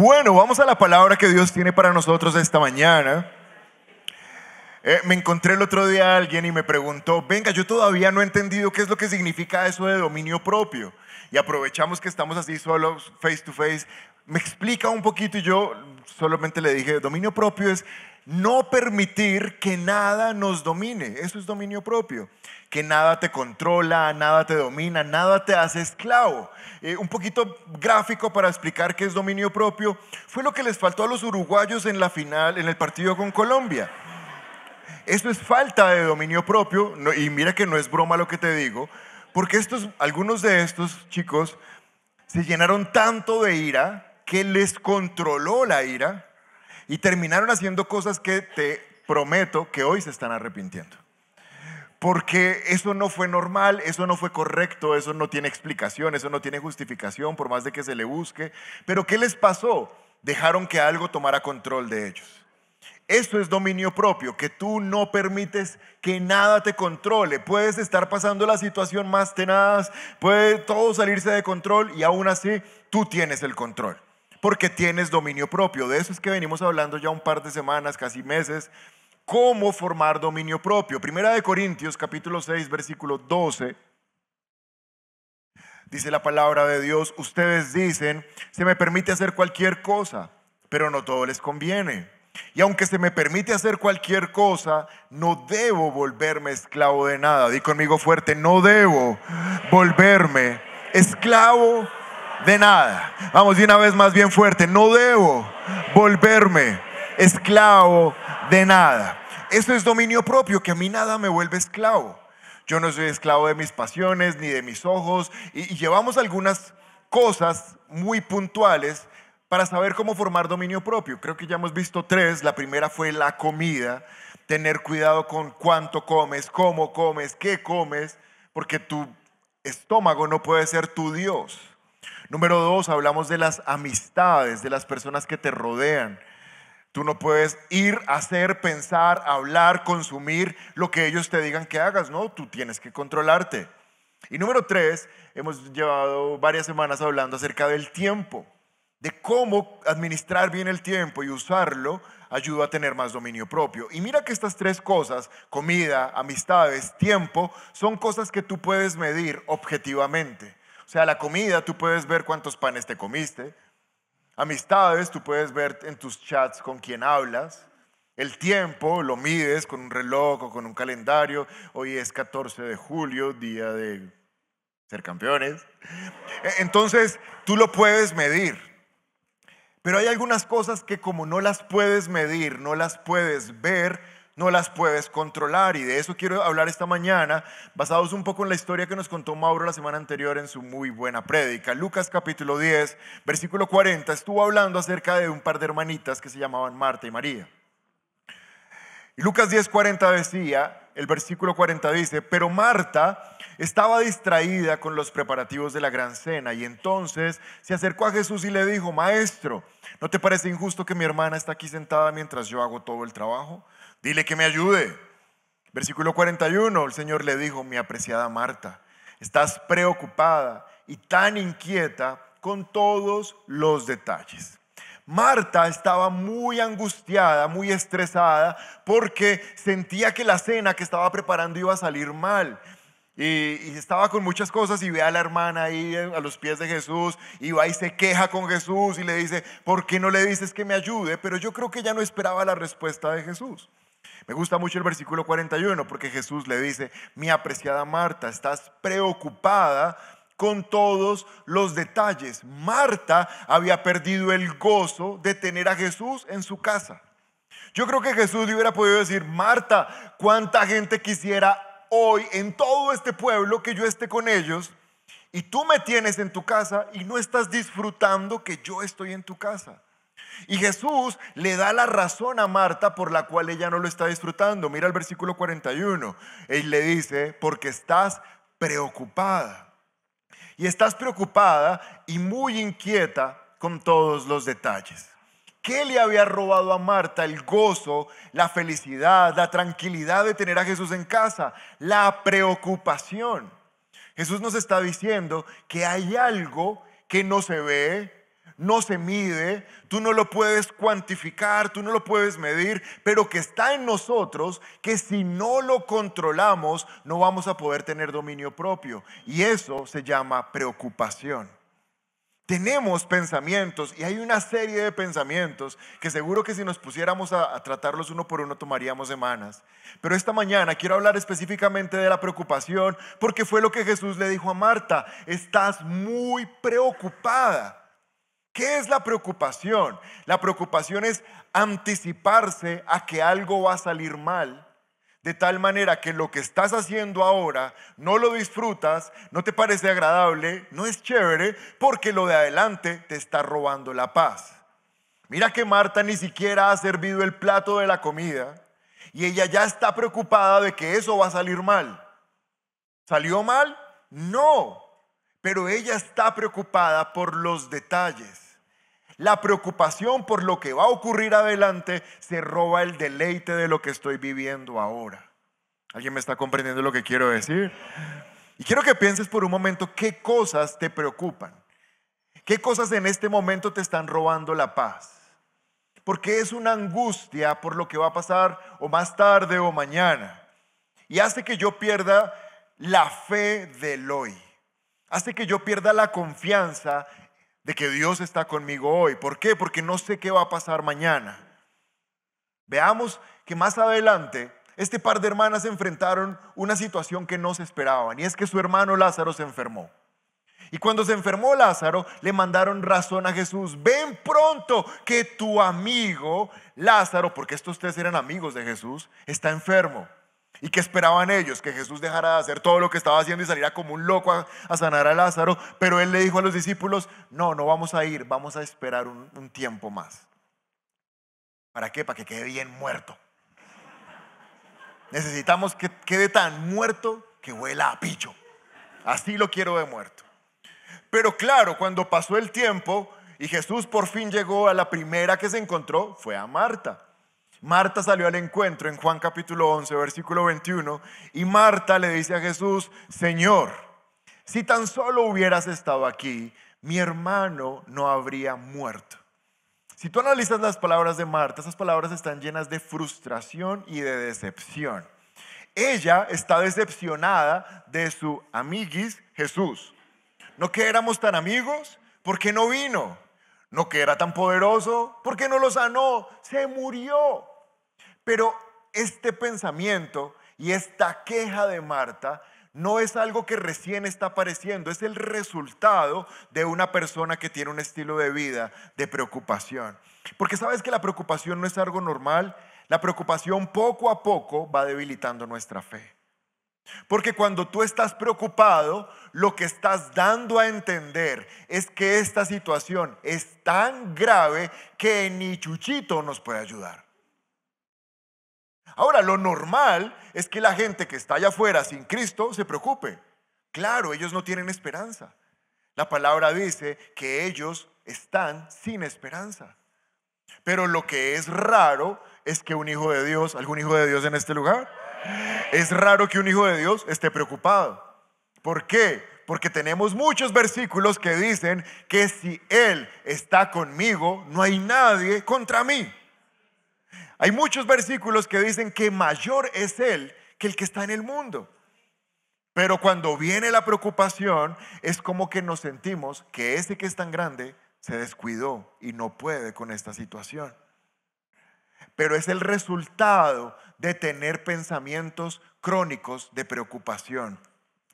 Bueno, vamos a la palabra que Dios tiene para nosotros esta mañana. Eh, me encontré el otro día a alguien y me preguntó, venga, yo todavía no he entendido qué es lo que significa eso de dominio propio. Y aprovechamos que estamos así solos, face to face. Me explica un poquito y yo solamente le dije, dominio propio es no permitir que nada nos domine. Eso es dominio propio. Que nada te controla, nada te domina, nada te hace esclavo. Eh, un poquito gráfico para explicar qué es dominio propio. Fue lo que les faltó a los uruguayos en la final, en el partido con Colombia. Eso es falta de dominio propio. y mira que no es broma lo que te digo. Porque algunos de estos chicos se llenaron tanto de ira que les controló la ira y terminaron haciendo cosas que te prometo que hoy se están arrepintiendo. Porque eso no fue normal, eso no fue correcto, eso no tiene explicación, eso no tiene justificación por más de que se le busque. Pero ¿qué les pasó? Dejaron que algo tomara control de ellos. Eso es dominio propio, que tú no permites que nada te controle. Puedes estar pasando la situación más tenaz, puede todo salirse de control y aún así tú tienes el control porque tienes dominio propio. De eso es que venimos hablando ya un par de semanas, casi meses, cómo formar dominio propio. Primera de Corintios capítulo 6, versículo 12. Dice la palabra de Dios, ustedes dicen, se me permite hacer cualquier cosa, pero no todo les conviene. Y aunque se me permite hacer cualquier cosa, no debo volverme esclavo de nada. Di conmigo fuerte, no debo volverme esclavo de nada. Vamos de una vez más bien fuerte. No debo volverme esclavo de nada. eso es dominio propio, que a mí nada me vuelve esclavo. Yo no soy esclavo de mis pasiones ni de mis ojos. y llevamos algunas cosas muy puntuales para saber cómo formar dominio propio. Creo que ya hemos visto tres. La primera fue la comida, tener cuidado con cuánto comes, cómo comes, qué comes, porque tu estómago no puede ser tu Dios. Número dos, hablamos de las amistades, de las personas que te rodean. Tú no puedes ir, hacer, pensar, hablar, consumir lo que ellos te digan que hagas, ¿no? Tú tienes que controlarte. Y número tres, hemos llevado varias semanas hablando acerca del tiempo, de cómo administrar bien el tiempo y usarlo ayuda a tener más dominio propio. Y mira que estas tres cosas, comida, amistades, tiempo, son cosas que tú puedes medir objetivamente. O sea, la comida, tú puedes ver cuántos panes te comiste. Amistades, tú puedes ver en tus chats con quién hablas. El tiempo lo mides con un reloj o con un calendario. Hoy es 14 de julio, día de ser campeones. E, entonces, tú lo puedes medir. Pero hay algunas cosas que como no las puedes medir, no las puedes ver, no las puedes controlar. Y de eso quiero hablar esta mañana, basados un poco en la historia que nos contó Mauro la semana anterior en su muy buena prédica. Lucas capítulo 10, versículo 40, estuvo hablando acerca de un par de hermanitas que se llamaban Marta y María. Y Lucas 10, 40 decía, el versículo 40 dice, pero Marta estaba distraída con los preparativos de la gran cena y entonces se acercó a Jesús y le dijo, maestro, ¿no te parece injusto que mi hermana está aquí sentada mientras yo hago todo el trabajo? Dile que me ayude. Versículo 41, el Señor le dijo, mi apreciada Marta, estás preocupada y tan inquieta con todos los detalles. Marta estaba muy angustiada, muy estresada, porque sentía que la cena que estaba preparando iba a salir mal. Y, estaba con muchas cosas y ve a la hermana ahí eh, a los pies de Jesús y va y se queja con Jesús y le dice, ¿por qué no le dices que me ayude? Pero yo creo que ya no esperaba la respuesta de Jesús. Me gusta mucho el versículo 41 porque Jesús le dice, mi apreciada Marta, estás preocupada con todos los detalles. Marta había perdido el gozo de tener a Jesús en su casa. Yo creo que Jesús hubiera podido decir, Marta, cuánta gente quisiera hoy en todo este pueblo que yo esté con ellos y tú me tienes en tu casa y no estás disfrutando que yo estoy en tu casa. Y Jesús le da la razón a Marta por la cual ella no lo está disfrutando. Mira el versículo 41. Él le dice, porque estás preocupada. Y estás preocupada y muy inquieta con todos los detalles. ¿Qué le había robado a Marta el gozo, la felicidad, la tranquilidad de tener a Jesús en casa? La preocupación. Jesús nos está diciendo que hay algo que no se ve, no se mide, tú no lo puedes cuantificar, tú no lo puedes medir, pero que está en nosotros, que si no lo controlamos, no vamos a poder tener dominio propio. Y eso se llama preocupación. Tenemos pensamientos y hay una serie de pensamientos que seguro que si nos pusiéramos a, tratarlos uno por uno tomaríamos semanas. Pero esta mañana quiero hablar específicamente de la preocupación porque fue lo que Jesús le dijo a Marta, estás muy preocupada. ¿Qué es la preocupación? La preocupación es anticiparse a que algo va a salir mal, de tal manera que lo que estás haciendo ahora no lo disfrutas, no te parece agradable, no es chévere, porque lo de adelante te está robando la paz. Mira que Marta ni siquiera ha servido el plato de la comida y ella ya está preocupada de que eso va a salir mal. ¿Salió mal? No, pero ella está preocupada por los detalles. La preocupación por lo que va a ocurrir adelante se roba el deleite de lo que estoy viviendo ahora. ¿Alguien me está comprendiendo lo que quiero decir? Y quiero que pienses por un momento qué cosas te preocupan. ¿Qué cosas en este momento te están robando la paz? Porque es una angustia por lo que va a pasar o más tarde o mañana. Y hace que yo pierda la fe del hoy. Hace que yo pierda la confianza de que Dios está conmigo hoy. ¿Por qué? Porque no sé qué va a pasar mañana. Veamos que más adelante este par de hermanas enfrentaron una situación que no se esperaban y es que su hermano Lázaro se enfermó. Y cuando se enfermó Lázaro, le mandaron razón a Jesús, ven pronto que tu amigo Lázaro, porque estos tres eran amigos de Jesús, está enfermo. ¿Y qué esperaban ellos? Que Jesús dejara de hacer todo lo que estaba haciendo y saliera como un loco a, sanar a Lázaro. Pero él le dijo a los discípulos, no, no vamos a ir, vamos a esperar un, un tiempo más. ¿Para qué? Para que quede bien muerto. Necesitamos que quede tan muerto que huela a picho. Así lo quiero de muerto. Pero claro, cuando pasó el tiempo y Jesús por fin llegó a la primera que se encontró, fue a Marta. Marta salió al encuentro en Juan capítulo 11, versículo 21, y Marta le dice a Jesús, Señor, si tan solo hubieras estado aquí, mi hermano no habría muerto. Si tú analizas las palabras de Marta, esas palabras están llenas de frustración y de decepción. Ella está decepcionada de su amiguis Jesús. ¿No que éramos tan amigos? ¿Por qué no vino? No que era tan poderoso, porque no lo sanó? Se murió. Pero este pensamiento y esta queja de Marta no es algo que recién está apareciendo, es el resultado de una persona que tiene un estilo de vida de preocupación. Porque sabes que la preocupación no es algo normal, la preocupación poco a poco va debilitando nuestra fe. Porque cuando tú estás preocupado, lo que estás dando a entender es que esta situación es tan grave que ni Chuchito nos puede ayudar. Ahora, lo normal es que la gente que está allá afuera sin Cristo se preocupe. Claro, ellos no tienen esperanza. La palabra dice que ellos están sin esperanza. Pero lo que es raro es que un hijo de Dios, algún hijo de Dios en este lugar, es raro que un hijo de Dios esté preocupado. ¿Por qué? Porque tenemos muchos versículos que dicen que si Él está conmigo, no hay nadie contra mí. Hay muchos versículos que dicen que mayor es Él que el que está en el mundo. Pero cuando viene la preocupación, es como que nos sentimos que ese que es tan grande se descuidó y no puede con esta situación. Pero es el resultado de tener pensamientos crónicos de preocupación.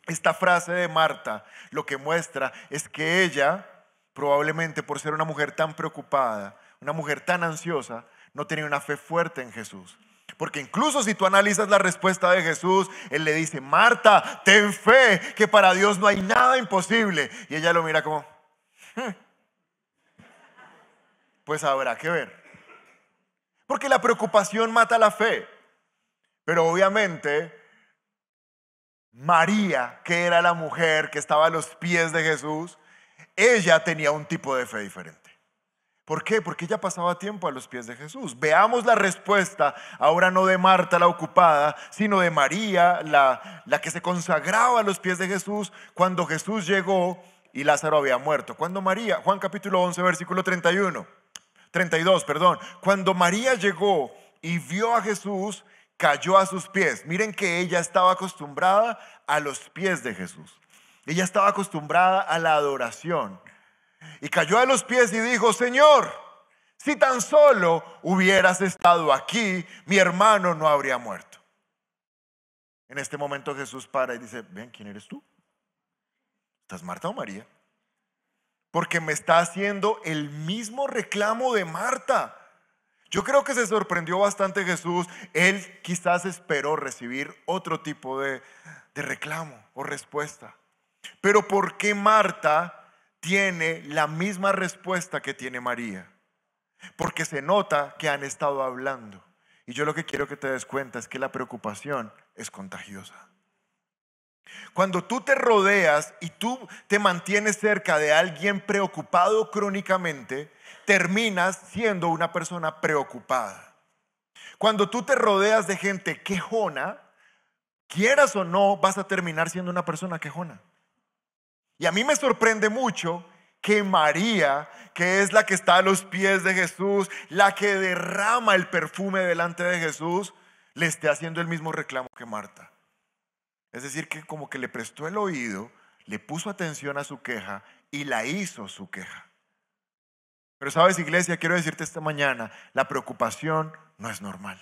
Esta frase de Marta lo que muestra es que ella, probablemente por ser una mujer tan preocupada, una mujer tan ansiosa, no tenía una fe fuerte en Jesús. Porque incluso si tú analizas la respuesta de Jesús, Él le dice, Marta, ten fe, que para Dios no hay nada imposible. Y ella lo mira como, hmm, pues habrá que ver. Porque la preocupación mata la fe. Pero obviamente María, que era la mujer que estaba a los pies de Jesús, ella tenía un tipo de fe diferente. ¿Por qué? Porque ella pasaba tiempo a los pies de Jesús. Veamos la respuesta ahora no de Marta la ocupada, sino de María, la, que se consagraba a los pies de Jesús cuando Jesús llegó y Lázaro había muerto. Cuando María, Juan capítulo 11, versículo 31, 32, perdón, cuando María llegó y vio a Jesús, cayó a sus pies. Miren que ella estaba acostumbrada a los pies de Jesús. Ella estaba acostumbrada a la adoración. Y cayó a los pies y dijo, Señor, si tan solo hubieras estado aquí, mi hermano no habría muerto. En este momento Jesús para y dice, ven, ¿quién eres tú? ¿Estás Marta o María? Porque me está haciendo el mismo reclamo de Marta. Yo creo que se sorprendió bastante Jesús. Él quizás esperó recibir otro tipo de, reclamo o respuesta. Pero ¿por qué Marta tiene la misma respuesta que tiene María? Porque se nota que han estado hablando. Y yo lo que quiero que te des cuenta es que la preocupación es contagiosa. Cuando tú te rodeas y tú te mantienes cerca de alguien preocupado crónicamente, terminas siendo una persona preocupada. Cuando tú te rodeas de gente quejona, quieras o no, vas a terminar siendo una persona quejona. Y a mí me sorprende mucho que María, que es la que está a los pies de Jesús, la que derrama el perfume delante de Jesús, le esté haciendo el mismo reclamo que Marta. Es decir, que como que le prestó el oído, le puso atención a su queja y la hizo su queja. Pero sabes, iglesia, quiero decirte esta mañana, la preocupación no es normal.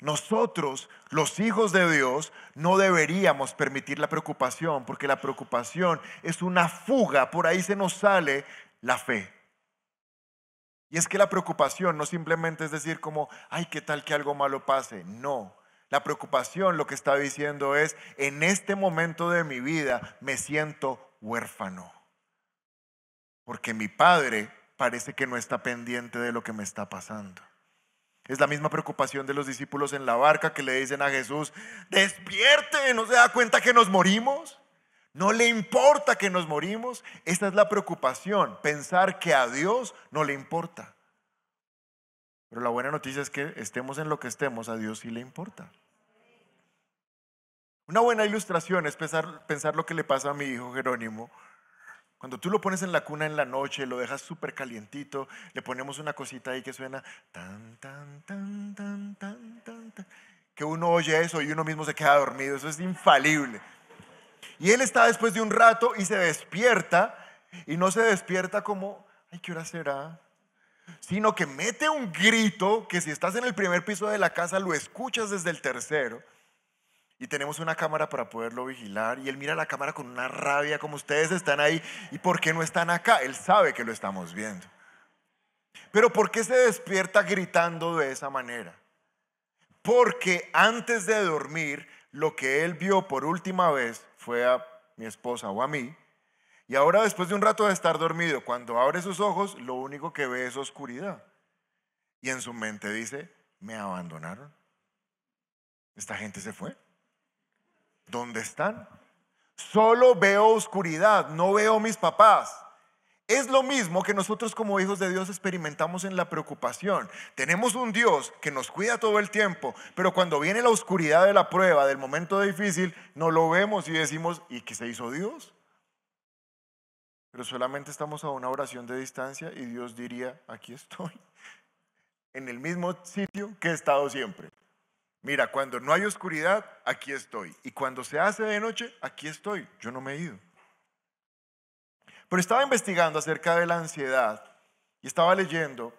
Nosotros, los hijos de Dios, no deberíamos permitir la preocupación, porque la preocupación es una fuga, por ahí se nos sale la fe. Y es que la preocupación no simplemente es decir como, ay, ¿qué tal que algo malo pase? No, la preocupación lo que está diciendo es, en este momento de mi vida me siento huérfano, porque mi padre parece que no está pendiente de lo que me está pasando. Es la misma preocupación de los discípulos en la barca que le dicen a Jesús, despierte, ¿no se da cuenta que nos morimos? No le importa que nos morimos. Esta es la preocupación, pensar que a Dios no le importa. Pero la buena noticia es que estemos en lo que estemos, a Dios sí le importa. Una buena ilustración es pensar, pensar lo que le pasa a mi hijo Jerónimo. Cuando tú lo pones en la cuna en la noche, lo dejas súper calientito, le ponemos una cosita ahí que suena tan, tan, tan, tan, tan, tan, tan, que uno oye eso y uno mismo se queda dormido. Eso es infalible. Y él está después de un rato y se despierta y no se despierta como, ay, ¿qué hora será? sino que mete un grito que si estás en el primer piso de la casa lo escuchas desde el tercero. Y tenemos una cámara para poderlo vigilar. Y él mira la cámara con una rabia, como ustedes están ahí. ¿Y por qué no están acá? Él sabe que lo estamos viendo. Pero ¿por qué se despierta gritando de esa manera? Porque antes de dormir, lo que él vio por última vez fue a mi esposa o a mí y ahora después de un rato de estar dormido, cuando abre sus ojos, lo único que ve es oscuridad. Y en su mente dice, me abandonaron. Esta gente se fue. ¿Dónde están? Solo veo oscuridad, no veo mis papás. Es lo mismo que nosotros como hijos de Dios experimentamos en la preocupación. Tenemos un Dios que nos cuida todo el tiempo, pero cuando viene la oscuridad de la prueba, del momento difícil, no lo vemos y decimos, ¿y qué se hizo Dios? Pero solamente estamos a una oración de distancia y Dios diría, aquí estoy, en el mismo sitio que he estado siempre. Mira, cuando no hay oscuridad, aquí estoy. Y cuando se hace de noche, aquí estoy. Yo no me he ido. Pero estaba investigando acerca de la ansiedad y estaba leyendo,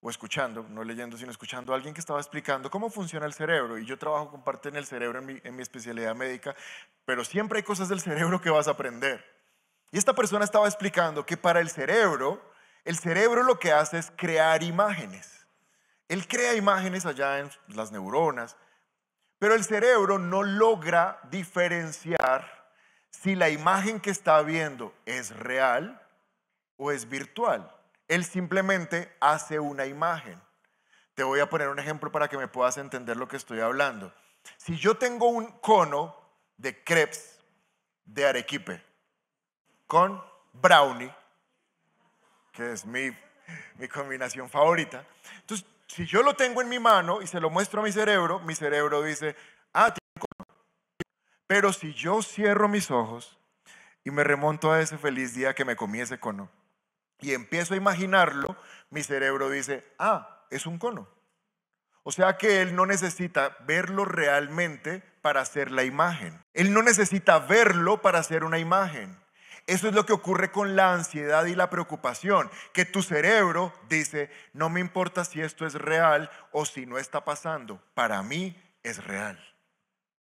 o escuchando, no leyendo, sino escuchando a alguien que estaba explicando cómo funciona el cerebro. Y yo trabajo con parte en el cerebro en mi, en mi especialidad médica, pero siempre hay cosas del cerebro que vas a aprender. Y esta persona estaba explicando que para el cerebro, el cerebro lo que hace es crear imágenes. Él crea imágenes allá en las neuronas, pero el cerebro no logra diferenciar si la imagen que está viendo es real o es virtual. Él simplemente hace una imagen. Te voy a poner un ejemplo para que me puedas entender lo que estoy hablando. Si yo tengo un cono de crepes de arequipe, con brownie, que es mi, combinación favorita. Entonces, si yo lo tengo en mi mano y se lo muestro a mi cerebro, mi cerebro dice, ah, pero si yo cierro mis ojos y me remonto a ese feliz día que me comí ese cono y empiezo a imaginarlo, mi cerebro dice, ah, es un cono. O sea que él no necesita verlo realmente para hacer la imagen. Él no necesita verlo para hacer una imagen. Eso es lo que ocurre con la ansiedad y la preocupación, que tu cerebro dice, no me importa si esto es real o si no está pasando, para mí es real.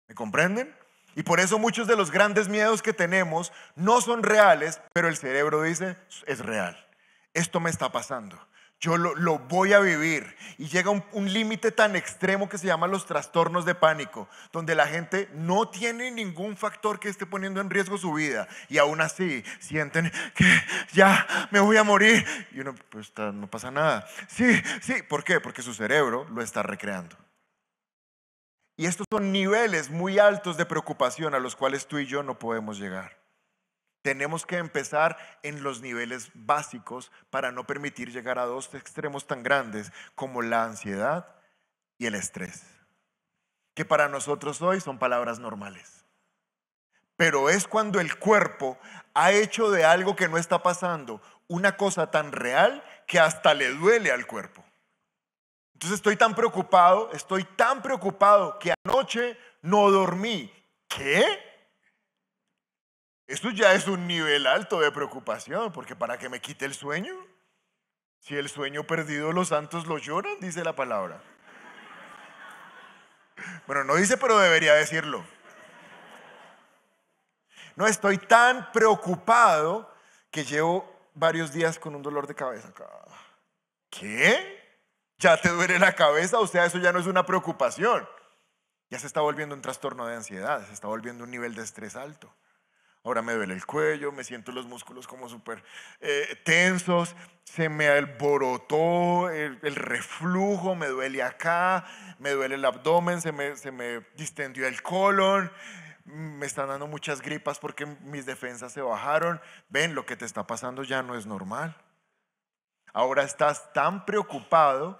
¿Me comprenden? Y por eso muchos de los grandes miedos que tenemos no son reales, pero el cerebro dice, es real, esto me está pasando yo lo, voy a vivir. Y llega un, límite tan extremo que se llama los trastornos de pánico, donde la gente no tiene ningún factor que esté poniendo en riesgo su vida. Y aún así sienten que ya me voy a morir. Y uno, pues, no pasa nada. Sí, sí, ¿por qué? Porque su cerebro lo está recreando. Y estos son niveles muy altos de preocupación a los cuales tú y yo no podemos llegar. Tenemos que empezar en los niveles básicos para no permitir llegar a dos extremos tan grandes como la ansiedad y el estrés, que para nosotros hoy son palabras normales. Pero es cuando el cuerpo ha hecho de algo que no está pasando una cosa tan real que hasta le duele al cuerpo. Entonces estoy tan preocupado, estoy tan preocupado que anoche no dormí. ¿Qué? Esto ya es un nivel alto de preocupación, porque para que me quite el sueño, si el sueño perdido los santos lo lloran, dice la palabra. Bueno, no dice, pero debería decirlo. No estoy tan preocupado que llevo varios días con un dolor de cabeza. ¿Qué? ¿Ya te duele la cabeza? O sea, eso ya no es una preocupación. Ya se está volviendo un trastorno de ansiedad, se está volviendo un nivel de estrés alto. Ahora me duele el cuello, me siento los músculos como súper eh, tensos, se me alborotó el, reflujo, me duele acá, me duele el abdomen, se me, se me distendió el colon, me están dando muchas gripas porque mis defensas se bajaron. Ven, lo que te está pasando ya no es normal. Ahora estás tan preocupado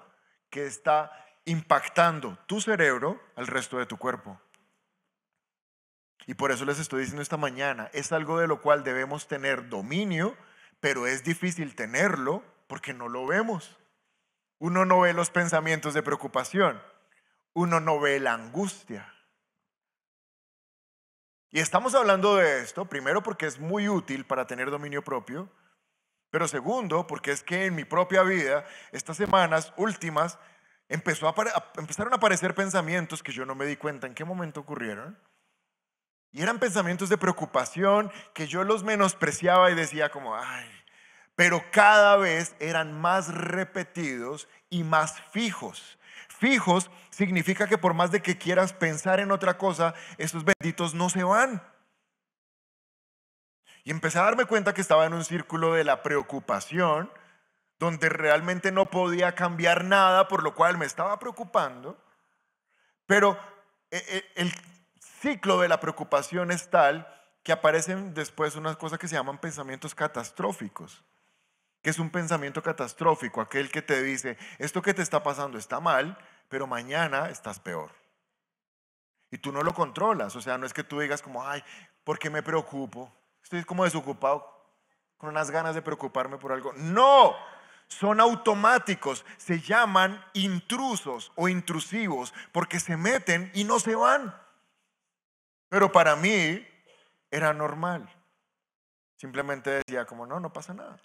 que está impactando tu cerebro al resto de tu cuerpo. Y por eso les estoy diciendo esta mañana, es algo de lo cual debemos tener dominio, pero es difícil tenerlo porque no lo vemos. Uno no ve los pensamientos de preocupación, uno no ve la angustia. Y estamos hablando de esto, primero porque es muy útil para tener dominio propio, pero segundo porque es que en mi propia vida, estas semanas últimas, empezaron a aparecer pensamientos que yo no me di cuenta en qué momento ocurrieron, y eran pensamientos de preocupación que yo los menospreciaba y decía como, ay, pero cada vez eran más repetidos y más fijos. Fijos significa que por más de que quieras pensar en otra cosa, esos benditos no se van. Y empecé a darme cuenta que estaba en un círculo de la preocupación, donde realmente no podía cambiar nada, por lo cual me estaba preocupando. Pero eh, eh, el, ciclo de la preocupación es tal que aparecen después unas cosas que se llaman pensamientos catastróficos, que es un pensamiento catastrófico, aquel que te dice, esto que te está pasando está mal, pero mañana estás peor. Y tú no lo controlas, o sea, no es que tú digas como, ay, porque qué me preocupo? Estoy como desocupado, con unas ganas de preocuparme por algo. No, son automáticos, se llaman intrusos o intrusivos, porque se meten y no se van. Pero para mí era normal. Simplemente decía como, no, no pasa nada.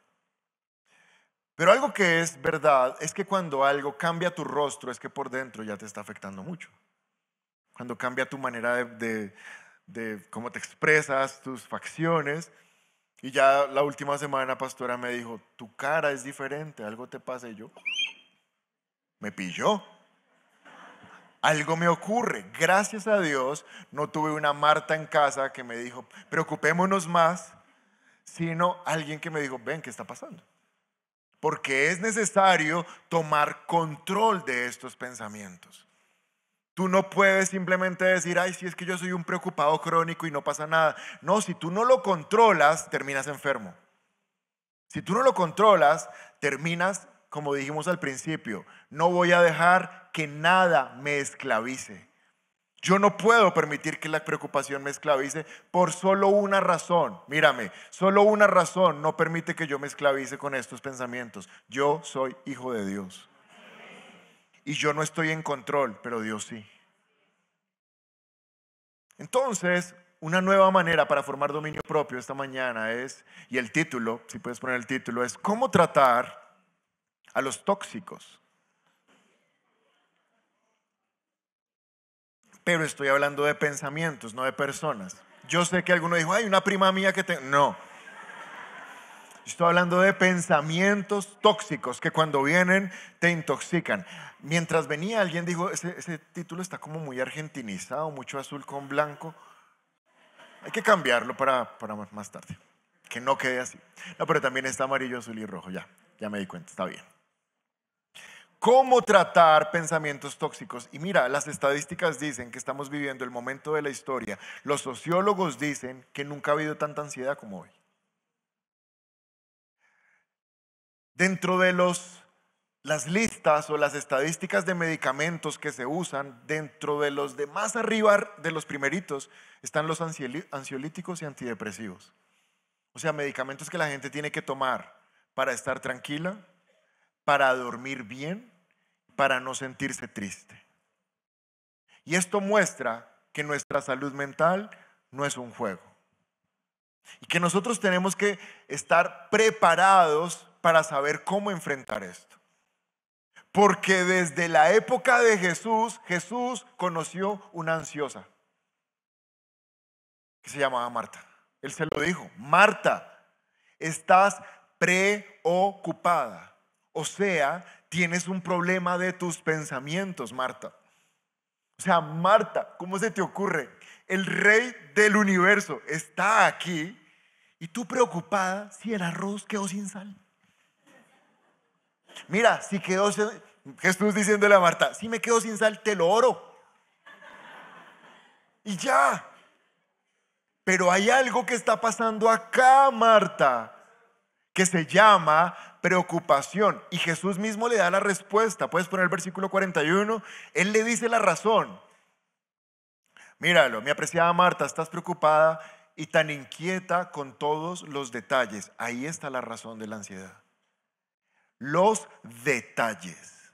Pero algo que es verdad es que cuando algo cambia tu rostro es que por dentro ya te está afectando mucho. Cuando cambia tu manera de, cómo te expresas, tus facciones. Y ya la última semana pastora me dijo, tu cara es diferente, algo te pasa y yo me pilló algo me ocurre. Gracias a Dios no tuve una Marta en casa que me dijo, preocupémonos más, sino alguien que me dijo, ven, ¿qué está pasando? Porque es necesario tomar control de estos pensamientos. Tú no puedes simplemente decir, ay, si es que yo soy un preocupado crónico y no pasa nada. No, si tú no lo controlas, terminas enfermo. Si tú no lo controlas, terminas como dijimos al principio, no voy a dejar que nada me esclavice. Yo no puedo permitir que la preocupación me esclavice por solo una razón. Mírame, solo una razón no permite que yo me esclavice con estos pensamientos. Yo soy hijo de Dios. Y yo no estoy en control, pero Dios sí. Entonces, una nueva manera para formar dominio propio esta mañana es, y el título, si puedes poner el título, es cómo tratar a los tóxicos. Pero estoy hablando de pensamientos, no de personas. Yo sé que alguno dijo, hay una prima mía que te No. Estoy hablando de pensamientos tóxicos que cuando vienen te intoxican. Mientras venía alguien dijo, ese, título está como muy argentinizado, mucho azul con blanco. Hay que cambiarlo para, para más tarde. Que no quede así. No, pero también está amarillo, azul y rojo, ya. Ya me di cuenta, está bien cómo tratar pensamientos tóxicos. Y mira, las estadísticas dicen que estamos viviendo el momento de la historia. Los sociólogos dicen que nunca ha habido tanta ansiedad como hoy. Dentro de las listas o las estadísticas de medicamentos que se usan, dentro de los de más arriba de los primeritos, están los ansiolíticos y antidepresivos. O sea, medicamentos que la gente tiene que tomar para estar tranquila, para dormir bien para no sentirse triste. Y esto muestra que nuestra salud mental no es un juego. Y que nosotros tenemos que estar preparados para saber cómo enfrentar esto. Porque desde la época de Jesús, Jesús conoció una ansiosa que se llamaba Marta. Él se lo dijo, Marta, estás preocupada. O sea, tienes un problema de tus pensamientos, Marta. O sea, Marta, ¿cómo se te ocurre? El rey del universo está aquí y tú preocupada si el arroz quedó sin sal. Mira, si quedó sin... Jesús diciéndole a Marta, si me quedo sin sal, te lo oro. Y ya. Pero hay algo que está pasando acá, Marta, que se llama preocupación. Y Jesús mismo le da la respuesta. Puedes poner el versículo 41. Él le dice la razón. Míralo, mi apreciada Marta, estás preocupada y tan inquieta con todos los detalles. Ahí está la razón de la ansiedad. Los detalles.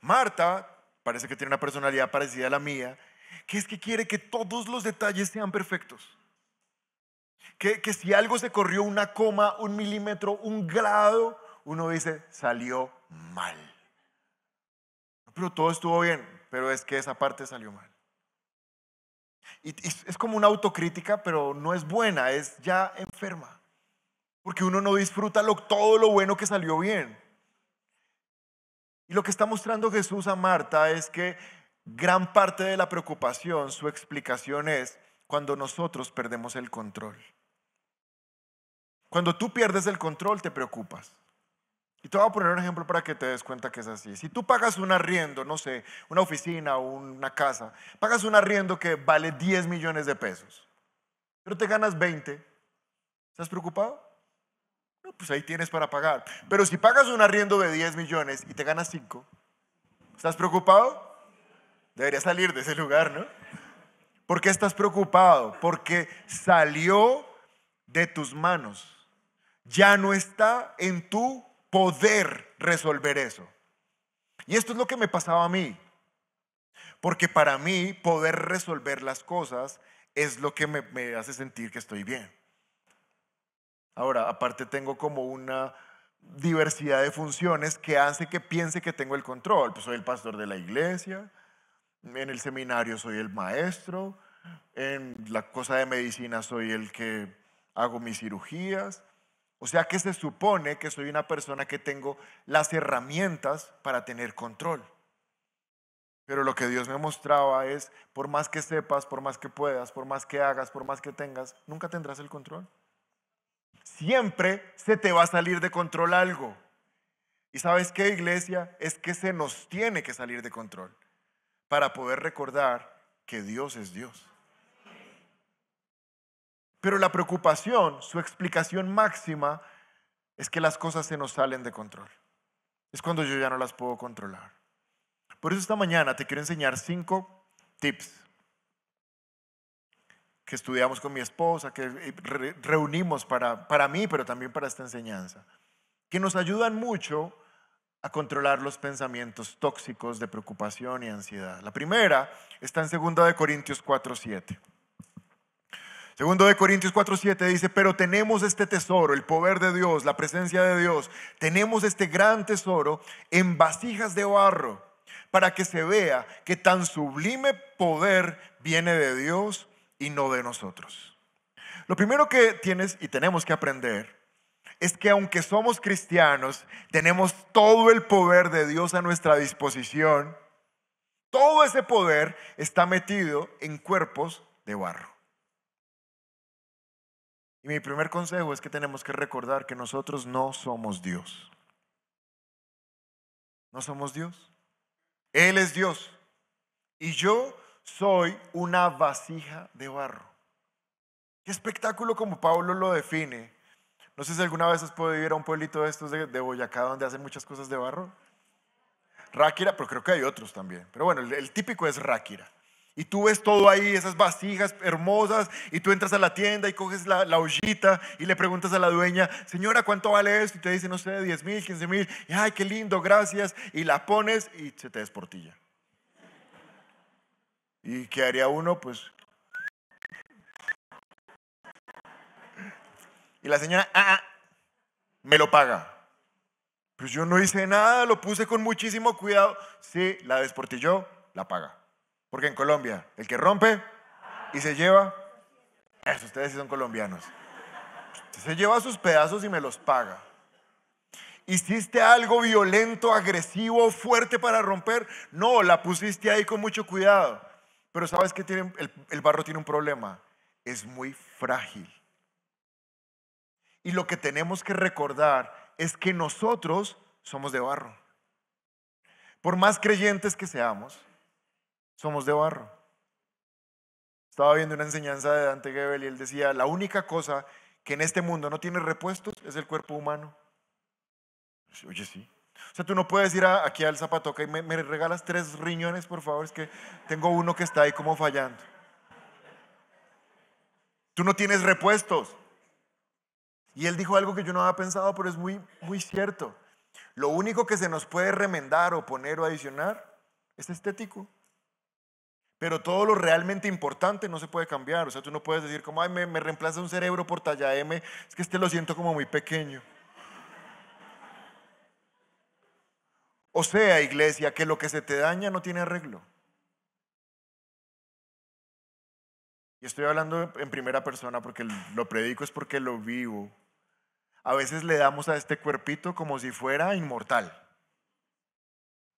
Marta parece que tiene una personalidad parecida a la mía, que es que quiere que todos los detalles sean perfectos que, si algo se corrió una coma, un milímetro, un grado, uno dice, salió mal. Pero todo estuvo bien, pero es que esa parte salió mal. Y, es como una autocrítica, pero no es buena, es ya enferma. Porque uno no disfruta todo lo bueno que salió bien. Y lo que está mostrando Jesús a Marta es que gran parte de la preocupación, su explicación es cuando nosotros perdemos el control. Cuando tú pierdes el control, te preocupas. Y te voy a poner un ejemplo para que te des cuenta que es así. Si tú pagas un arriendo, no sé, una oficina o una casa, pagas un arriendo que vale 10 millones de pesos, pero te ganas 20, ¿estás preocupado? No, pues ahí tienes para pagar. Pero si pagas un arriendo de 10 millones y te ganas 5, ¿estás preocupado? Deberías salir de ese lugar, ¿no? ¿Por qué estás preocupado? Porque salió de tus manos ya no está en tu poder resolver eso. Y esto es lo que me pasaba a mí. Porque para mí poder resolver las cosas es lo que me, hace sentir que estoy bien. Ahora, aparte tengo como una diversidad de funciones que hace que piense que tengo el control. Pues soy el pastor de la iglesia, en el seminario soy el maestro, en la cosa de medicina soy el que hago mis cirugías, o sea que se supone que soy una persona que tengo las herramientas para tener control. Pero lo que Dios me mostraba es, por más que sepas, por más que puedas, por más que hagas, por más que tengas, nunca tendrás el control. Siempre se te va a salir de control algo. ¿Y sabes qué, iglesia? Es que se nos tiene que salir de control para poder recordar que Dios es Dios. Pero la preocupación, su explicación máxima, es que las cosas se nos salen de control. Es cuando yo ya no las puedo controlar. Por eso esta mañana te quiero enseñar cinco tips que estudiamos con mi esposa, que eh, reunimos para, para mí, pero también para esta enseñanza, que nos ayudan mucho a controlar los pensamientos tóxicos de preocupación y ansiedad. La primera está en 2 Corintios 4, 7. Segundo de Corintios 4:7 dice, pero tenemos este tesoro, el poder de Dios, la presencia de Dios. Tenemos este gran tesoro en vasijas de barro para que se vea que tan sublime poder viene de Dios y no de nosotros. Lo primero que tienes y tenemos que aprender es que aunque somos cristianos, tenemos todo el poder de Dios a nuestra disposición. Todo ese poder está metido en cuerpos de barro mi primer consejo es que tenemos que recordar que nosotros no somos Dios. No somos Dios. Él es Dios. Y yo soy una vasija de barro. Qué espectáculo como Pablo lo define. No sé si alguna vez has podido ir a un pueblito de estos de, Boyacá donde hacen muchas cosas de barro. Ráquira, pero creo que hay otros también. Pero bueno, el, el típico es Ráquira. Y tú ves todo ahí, esas vasijas hermosas, y tú entras a la tienda y coges la, ollita y le preguntas a la dueña, señora, ¿cuánto vale esto? Y te dice, no sé, 10 mil, 15 mil, y ay, qué lindo, gracias, y la pones y se te desportilla. ¿Y qué haría uno? Pues... Y la señora, ah, ah me lo paga. Pues yo no hice nada, lo puse con muchísimo cuidado. Sí, la desportilló, la paga. Porque en Colombia, el que rompe y se lleva, eso, ustedes son colombianos. Se lleva sus pedazos y me los paga. ¿Hiciste algo violento, agresivo, fuerte para romper? No, la pusiste ahí con mucho cuidado. Pero sabes que el barro tiene un problema. Es muy frágil. Y lo que tenemos que recordar es que nosotros somos de barro. Por más creyentes que seamos, somos de barro. Estaba viendo una enseñanza de Dante Gebel y él decía, la única cosa que en este mundo no tiene repuestos es el cuerpo humano. Oye, sí. O sea, tú no puedes ir aquí al Zapatoca y me, regalas tres riñones, por favor, es que tengo uno que está ahí como fallando. Tú no tienes repuestos. Y él dijo algo que yo no había pensado, pero es muy, muy cierto. Lo único que se nos puede remendar o poner o adicionar es estético. Pero todo lo realmente importante no se puede cambiar. O sea, tú no puedes decir como, ay, me, me reemplaza un cerebro por talla M, es que este lo siento como muy pequeño. O sea, iglesia, que lo que se te daña no tiene arreglo. Y estoy hablando en primera persona porque lo predico es porque lo vivo. A veces le damos a este cuerpito como si fuera inmortal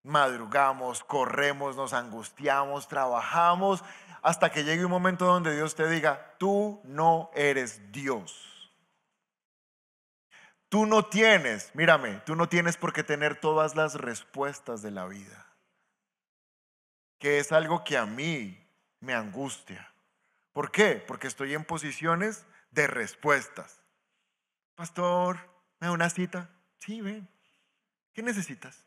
madrugamos, corremos, nos angustiamos, trabajamos, hasta que llegue un momento donde Dios te diga, tú no eres Dios. Tú no tienes, mírame, tú no tienes por qué tener todas las respuestas de la vida, que es algo que a mí me angustia. ¿Por qué? Porque estoy en posiciones de respuestas. Pastor, ¿me da una cita? Sí, ven. ¿Qué necesitas?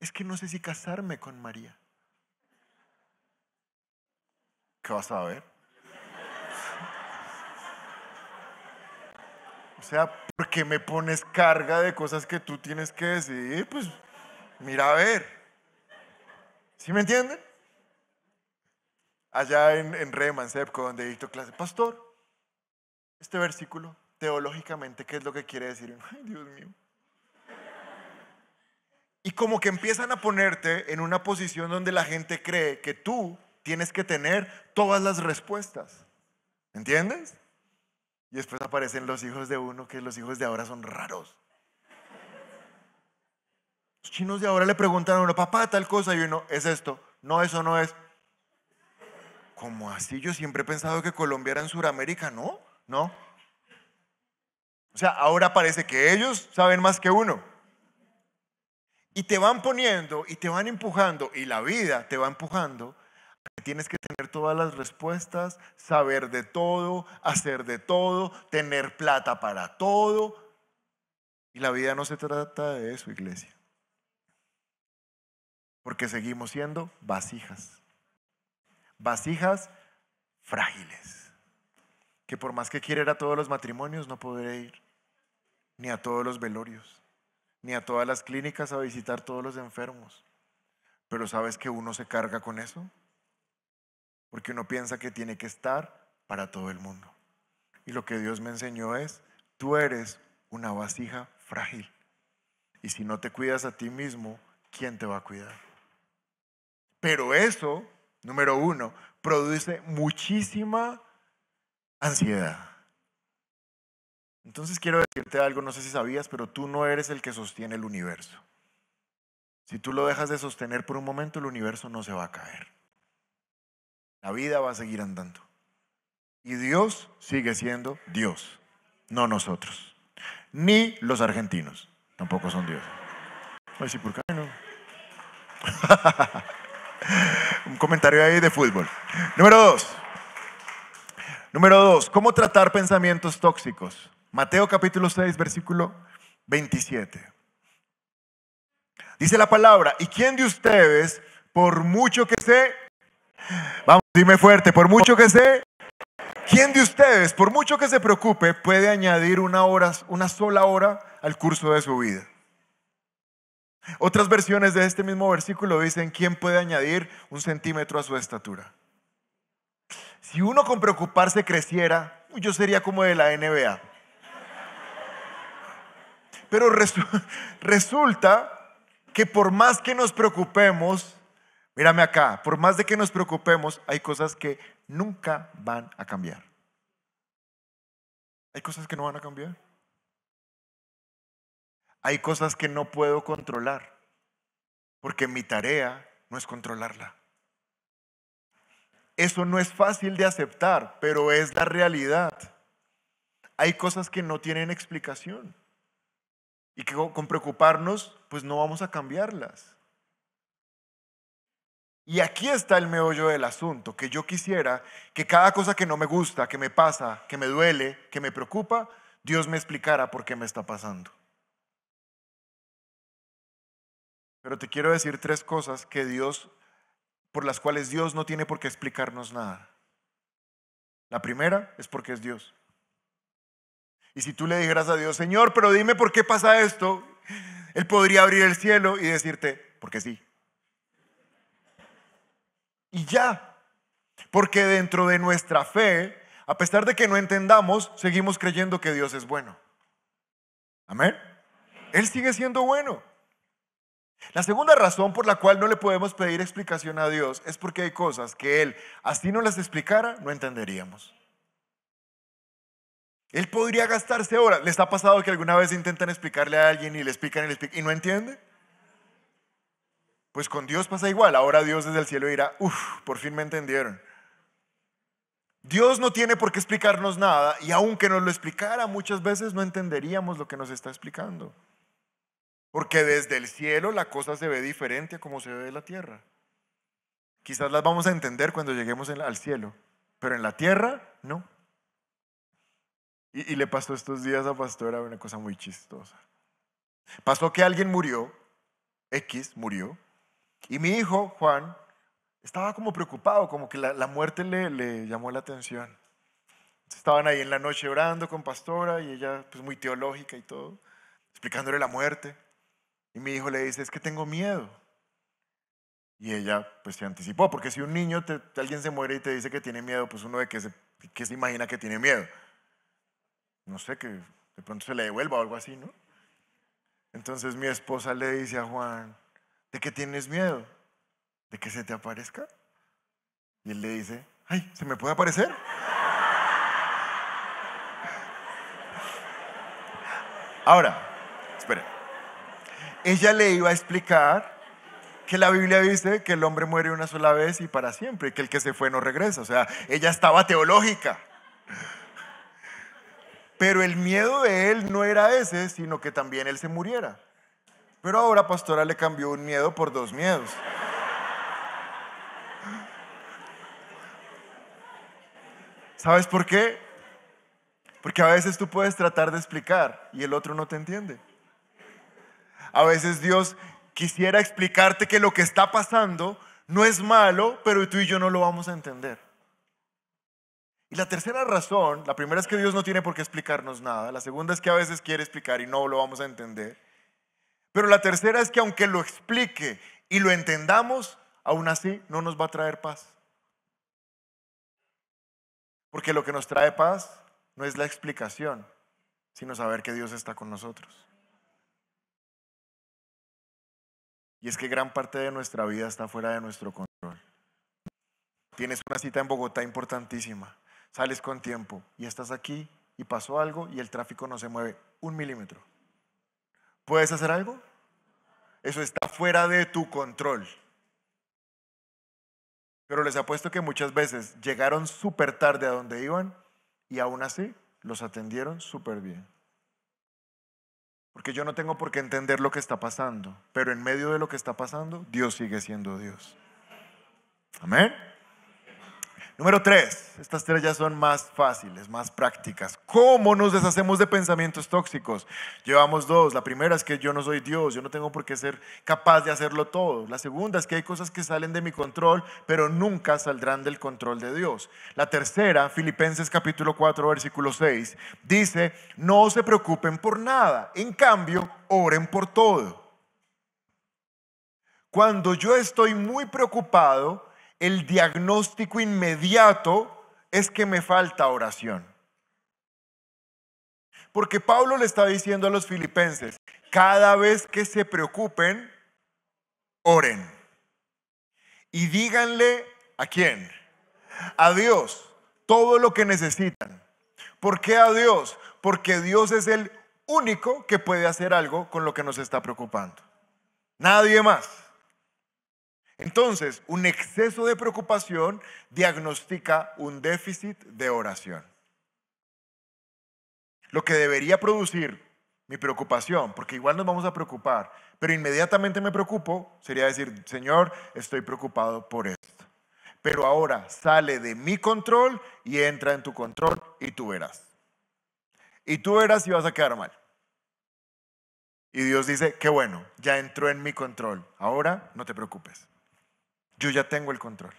es que no sé si casarme con María. ¿Qué vas a ver? O sea, porque me pones carga de cosas que tú tienes que decidir? Pues mira a ver. ¿Sí me entienden? Allá en, en donde dicto clase, pastor, este versículo, teológicamente, ¿qué es lo que quiere decir? Ay, Dios mío. Y como que empiezan a ponerte en una posición donde la gente cree que tú tienes que tener todas las respuestas. ¿Entiendes? Y después aparecen los hijos de uno, que los hijos de ahora son raros. Los chinos de ahora le preguntan a uno, papá, tal cosa, y uno, es esto, no, eso no es. Como así? Yo siempre he pensado que Colombia era en Sudamérica, ¿no? ¿No? O sea, ahora parece que ellos saben más que uno. Y te van poniendo y te van empujando y la vida te va empujando. Tienes que tener todas las respuestas, saber de todo, hacer de todo, tener plata para todo. Y la vida no se trata de eso, iglesia. Porque seguimos siendo vasijas. Vasijas frágiles. Que por más que quiera ir a todos los matrimonios, no podré ir. Ni a todos los velorios ni a todas las clínicas a visitar todos los enfermos. Pero ¿sabes que uno se carga con eso? Porque uno piensa que tiene que estar para todo el mundo. Y lo que Dios me enseñó es, tú eres una vasija frágil. Y si no te cuidas a ti mismo, ¿quién te va a cuidar? Pero eso, número uno, produce muchísima ansiedad. Entonces quiero decirte algo, no sé si sabías, pero tú no eres el que sostiene el universo. Si tú lo dejas de sostener por un momento, el universo no se va a caer. La vida va a seguir andando. Y Dios sigue siendo Dios, no nosotros. Ni los argentinos, tampoco son Dios. sí, por qué no. un comentario ahí de fútbol. Número dos. Número dos, ¿cómo tratar pensamientos tóxicos? Mateo capítulo 6, versículo 27. Dice la palabra, ¿y quién de ustedes, por mucho que se... Vamos, dime fuerte, por mucho que se... ¿Quién de ustedes, por mucho que se preocupe, puede añadir una, hora, una sola hora al curso de su vida? Otras versiones de este mismo versículo dicen, ¿quién puede añadir un centímetro a su estatura? Si uno con preocuparse creciera, yo sería como de la NBA. Pero resulta que por más que nos preocupemos, mírame acá, por más de que nos preocupemos, hay cosas que nunca van a cambiar. Hay cosas que no van a cambiar. Hay cosas que no puedo controlar, porque mi tarea no es controlarla. Eso no es fácil de aceptar, pero es la realidad. Hay cosas que no tienen explicación y que con preocuparnos, pues no vamos a cambiarlas. Y aquí está el meollo del asunto, que yo quisiera que cada cosa que no me gusta, que me pasa, que me duele, que me preocupa, Dios me explicara por qué me está pasando. Pero te quiero decir tres cosas que Dios por las cuales Dios no tiene por qué explicarnos nada. La primera es porque es Dios. Y si tú le dijeras a Dios, Señor, pero dime por qué pasa esto, Él podría abrir el cielo y decirte, porque sí. Y ya, porque dentro de nuestra fe, a pesar de que no entendamos, seguimos creyendo que Dios es bueno. Amén. Él sigue siendo bueno. La segunda razón por la cual no le podemos pedir explicación a Dios es porque hay cosas que Él, así no las explicara, no entenderíamos. Él podría gastarse horas. ¿Les ha pasado que alguna vez intentan explicarle a alguien y le explican y le explican y no entiende? Pues con Dios pasa igual. Ahora Dios desde el cielo dirá, uff, por fin me entendieron. Dios no tiene por qué explicarnos nada y aunque nos lo explicara muchas veces no entenderíamos lo que nos está explicando. Porque desde el cielo la cosa se ve diferente a como se ve de la tierra. Quizás las vamos a entender cuando lleguemos al cielo, pero en la tierra no. Y, le pasó estos días a Pastora una cosa muy chistosa. Pasó que alguien murió, X murió, y mi hijo, Juan, estaba como preocupado, como que la, muerte le, le, llamó la atención. Estaban ahí en la noche orando con pastora y ella, pues muy teológica y todo, explicándole la muerte. Y mi hijo le dice, es que tengo miedo. Y ella, pues se anticipó, porque si un niño, alguien se muere y te dice que tiene miedo, pues uno de qué que se imagina que tiene miedo no sé, que de pronto se le devuelva o algo así, ¿no? Entonces mi esposa le dice a Juan, ¿de qué tienes miedo? ¿De que se te aparezca? Y él le dice, ay, ¿se me puede aparecer? Ahora, espera. Ella le iba a explicar que la Biblia dice que el hombre muere una sola vez y para siempre, que el que se fue no regresa. O sea, ella estaba teológica. Pero el miedo de él no era ese, sino que también él se muriera. Pero ahora Pastora le cambió un miedo por dos miedos. ¿Sabes por qué? Porque a veces tú puedes tratar de explicar y el otro no te entiende. A veces Dios quisiera explicarte que lo que está pasando no es malo, pero tú y yo no lo vamos a entender. Y la tercera razón, la primera es que Dios no tiene por qué explicarnos nada, la segunda es que a veces quiere explicar y no lo vamos a entender, pero la tercera es que aunque lo explique y lo entendamos, aún así no nos va a traer paz. Porque lo que nos trae paz no es la explicación, sino saber que Dios está con nosotros. Y es que gran parte de nuestra vida está fuera de nuestro control. Tienes una cita en Bogotá importantísima sales con tiempo y estás aquí y pasó algo y el tráfico no se mueve un milímetro. ¿Puedes hacer algo? Eso está fuera de tu control. Pero les apuesto que muchas veces llegaron súper tarde a donde iban y aún así los atendieron súper bien. Porque yo no tengo por qué entender lo que está pasando, pero en medio de lo que está pasando, Dios sigue siendo Dios. Amén. Número tres, estas tres ya son más fáciles, más prácticas. ¿Cómo nos deshacemos de pensamientos tóxicos? Llevamos dos. La primera es que yo no soy Dios, yo no tengo por qué ser capaz de hacerlo todo. La segunda es que hay cosas que salen de mi control, pero nunca saldrán del control de Dios. La tercera, Filipenses capítulo 4, versículo 6, dice, no se preocupen por nada, en cambio, oren por todo. Cuando yo estoy muy preocupado, el diagnóstico inmediato es que me falta oración. Porque Pablo le está diciendo a los filipenses, cada vez que se preocupen, oren. Y díganle a quién. A Dios todo lo que necesitan. ¿Por qué a Dios? Porque Dios es el único que puede hacer algo con lo que nos está preocupando. Nadie más. Entonces, un exceso de preocupación diagnostica un déficit de oración. Lo que debería producir mi preocupación, porque igual nos vamos a preocupar, pero inmediatamente me preocupo, sería decir, Señor, estoy preocupado por esto. Pero ahora sale de mi control y entra en tu control y tú verás. Y tú verás si vas a quedar mal. Y Dios dice, qué bueno, ya entró en mi control, ahora no te preocupes yo ya tengo el control.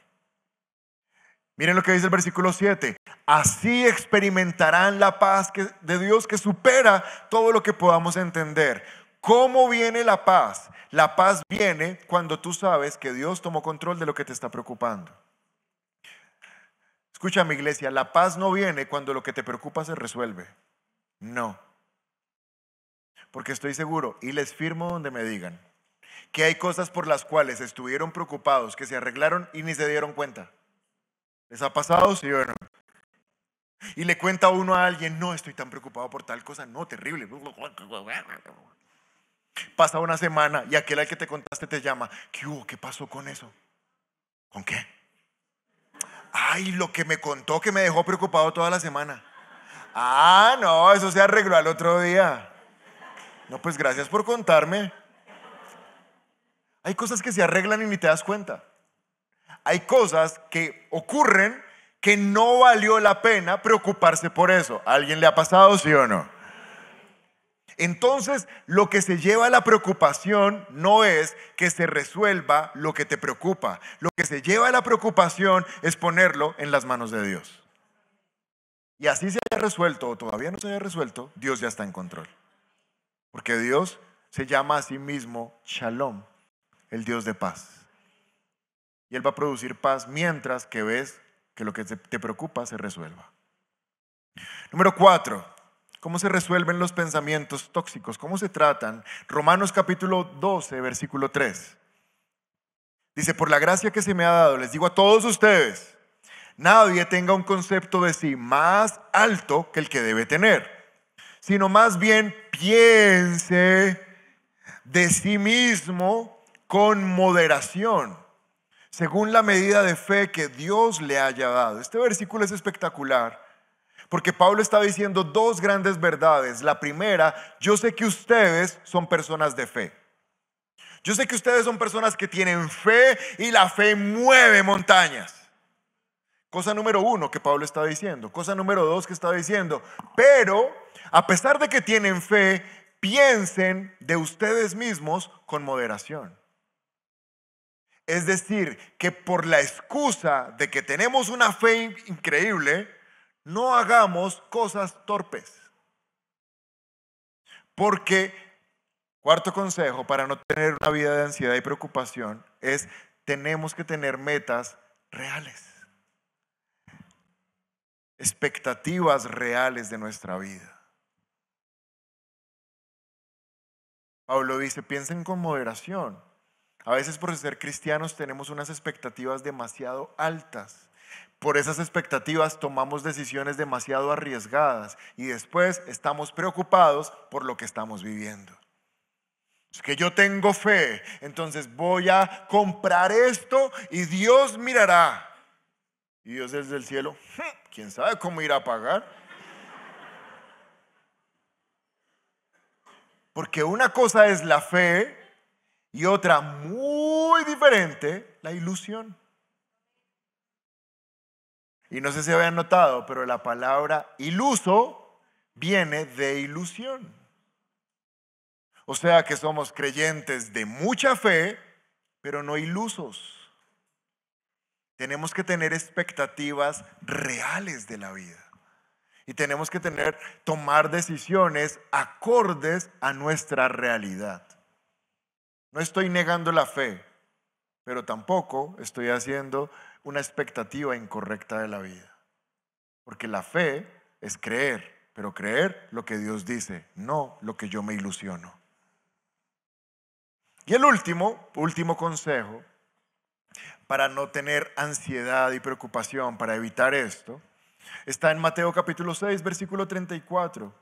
Miren lo que dice el versículo 7. Así experimentarán la paz de Dios que supera todo lo que podamos entender. ¿Cómo viene la paz? La paz viene cuando tú sabes que Dios tomó control de lo que te está preocupando. Escucha mi iglesia, la paz no viene cuando lo que te preocupa se resuelve. No. Porque estoy seguro y les firmo donde me digan que hay cosas por las cuales estuvieron preocupados, que se arreglaron y ni se dieron cuenta. ¿Les ha pasado? Sí o Y le cuenta uno a alguien, no estoy tan preocupado por tal cosa, no, terrible. Pasa una semana y aquel al que te contaste te llama, ¿qué hubo? ¿Qué pasó con eso? ¿Con qué? Ay, lo que me contó que me dejó preocupado toda la semana. Ah, no, eso se arregló al otro día. No, pues gracias por contarme. Hay cosas que se arreglan y ni te das cuenta. Hay cosas que ocurren que no valió la pena preocuparse por eso. alguien le ha pasado, sí o no? Entonces, lo que se lleva a la preocupación no es que se resuelva lo que te preocupa. Lo que se lleva a la preocupación es ponerlo en las manos de Dios. Y así se haya resuelto o todavía no se haya resuelto, Dios ya está en control. Porque Dios se llama a sí mismo Shalom, el Dios de paz. Y Él va a producir paz mientras que ves que lo que te preocupa se resuelva. Número cuatro, ¿cómo se resuelven los pensamientos tóxicos? ¿Cómo se tratan? Romanos capítulo 12, versículo 3. Dice, por la gracia que se me ha dado, les digo a todos ustedes, nadie tenga un concepto de sí más alto que el que debe tener, sino más bien piense de sí mismo con moderación, según la medida de fe que Dios le haya dado. Este versículo es espectacular, porque Pablo está diciendo dos grandes verdades. La primera, yo sé que ustedes son personas de fe. Yo sé que ustedes son personas que tienen fe y la fe mueve montañas. Cosa número uno que Pablo está diciendo. Cosa número dos que está diciendo. Pero, a pesar de que tienen fe, piensen de ustedes mismos con moderación. Es decir, que por la excusa de que tenemos una fe increíble, no hagamos cosas torpes. Porque, cuarto consejo para no tener una vida de ansiedad y preocupación es tenemos que tener metas reales, expectativas reales de nuestra vida. Pablo dice, piensen con moderación, a veces por ser cristianos tenemos unas expectativas demasiado altas. Por esas expectativas tomamos decisiones demasiado arriesgadas y después estamos preocupados por lo que estamos viviendo. Es que yo tengo fe, entonces voy a comprar esto y Dios mirará. Y Dios desde el cielo, hmm, ¿quién sabe cómo irá a pagar? Porque una cosa es la fe y otra muy diferente, la ilusión. Y no sé si habían notado, pero la palabra iluso viene de ilusión. O sea que somos creyentes de mucha fe, pero no ilusos. Tenemos que tener expectativas reales de la vida. Y tenemos que tener, tomar decisiones acordes a nuestra realidad. No estoy negando la fe, pero tampoco estoy haciendo una expectativa incorrecta de la vida. Porque la fe es creer, pero creer lo que Dios dice, no lo que yo me ilusiono. Y el último, último consejo, para no tener ansiedad y preocupación, para evitar esto, está en Mateo capítulo 6, versículo 34,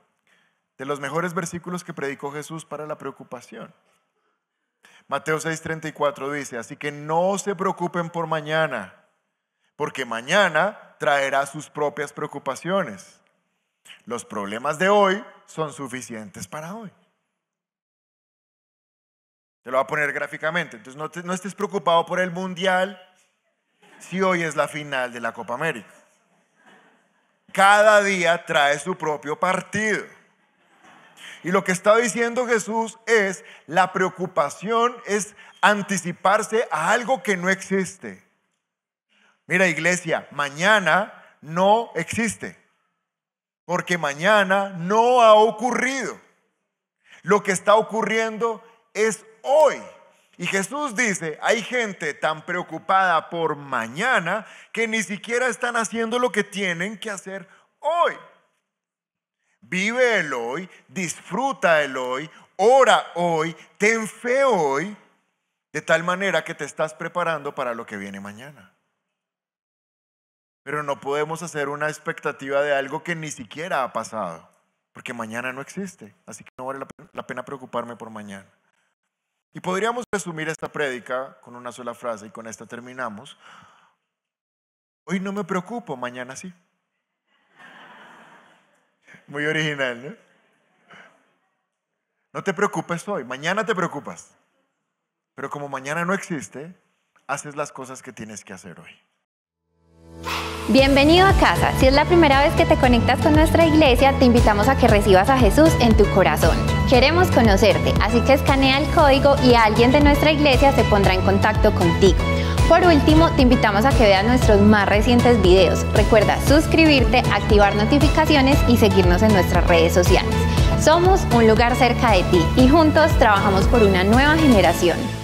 de los mejores versículos que predicó Jesús para la preocupación. Mateo 6:34 dice, así que no se preocupen por mañana, porque mañana traerá sus propias preocupaciones. Los problemas de hoy son suficientes para hoy. Te lo voy a poner gráficamente. Entonces no, no estés preocupado por el mundial si hoy es la final de la Copa América. Cada día trae su propio partido. Y lo que está diciendo Jesús es, la preocupación es anticiparse a algo que no existe. Mira iglesia, mañana no existe, porque mañana no ha ocurrido. Lo que está ocurriendo es hoy. Y Jesús dice, hay gente tan preocupada por mañana que ni siquiera están haciendo lo que tienen que hacer hoy vive el hoy, disfruta el hoy, ora hoy, ten fe hoy, de tal manera que te estás preparando para lo que viene mañana. Pero no podemos hacer una expectativa de algo que ni siquiera ha pasado, porque mañana no existe, así que no vale la pena preocuparme por mañana. Y podríamos resumir esta prédica con una sola frase y con esta terminamos. Hoy no me preocupo, mañana sí. Muy original, ¿no? No te preocupes hoy, mañana te preocupas. Pero como mañana no existe, haces las cosas que tienes que hacer hoy. Bienvenido a casa. Si es la primera vez que te conectas con nuestra iglesia, te invitamos a que recibas a Jesús en tu corazón. Queremos conocerte, así que escanea el código y alguien de nuestra iglesia se pondrá en contacto contigo. Por último, te invitamos a que veas nuestros más recientes videos. Recuerda suscribirte, activar notificaciones y seguirnos en nuestras redes sociales. Somos un lugar cerca de ti y juntos trabajamos por una nueva generación.